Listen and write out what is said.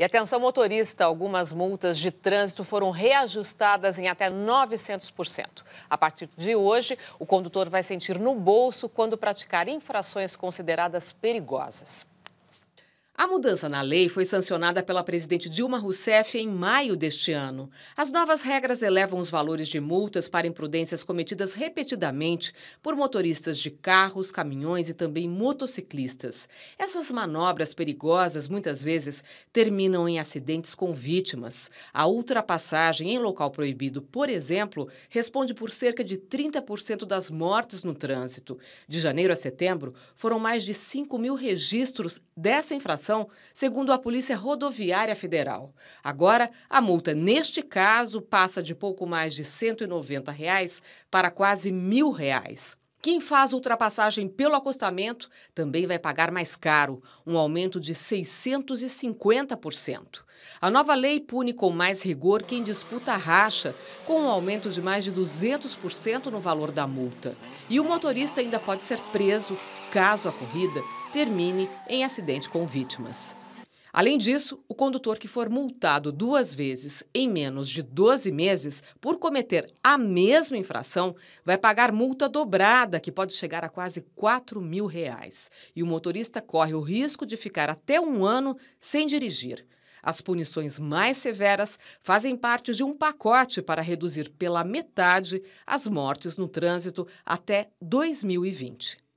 E atenção motorista, algumas multas de trânsito foram reajustadas em até 900%. A partir de hoje, o condutor vai sentir no bolso quando praticar infrações consideradas perigosas. A mudança na lei foi sancionada pela presidente Dilma Rousseff em maio deste ano. As novas regras elevam os valores de multas para imprudências cometidas repetidamente por motoristas de carros, caminhões e também motociclistas. Essas manobras perigosas muitas vezes terminam em acidentes com vítimas. A ultrapassagem em local proibido, por exemplo, responde por cerca de 30% das mortes no trânsito. De janeiro a setembro, foram mais de 5 mil registros dessa infração infração, segundo a Polícia Rodoviária Federal. Agora, a multa neste caso passa de pouco mais de R$ 190 reais para quase R$ 1.000. Reais. Quem faz ultrapassagem pelo acostamento também vai pagar mais caro, um aumento de 650%. A nova lei pune com mais rigor quem disputa a racha, com um aumento de mais de 200% no valor da multa. E o motorista ainda pode ser preso caso a corrida termine em acidente com vítimas. Além disso, o condutor que for multado duas vezes em menos de 12 meses por cometer a mesma infração vai pagar multa dobrada, que pode chegar a quase 4 mil reais. E o motorista corre o risco de ficar até um ano sem dirigir. As punições mais severas fazem parte de um pacote para reduzir pela metade as mortes no trânsito até 2020.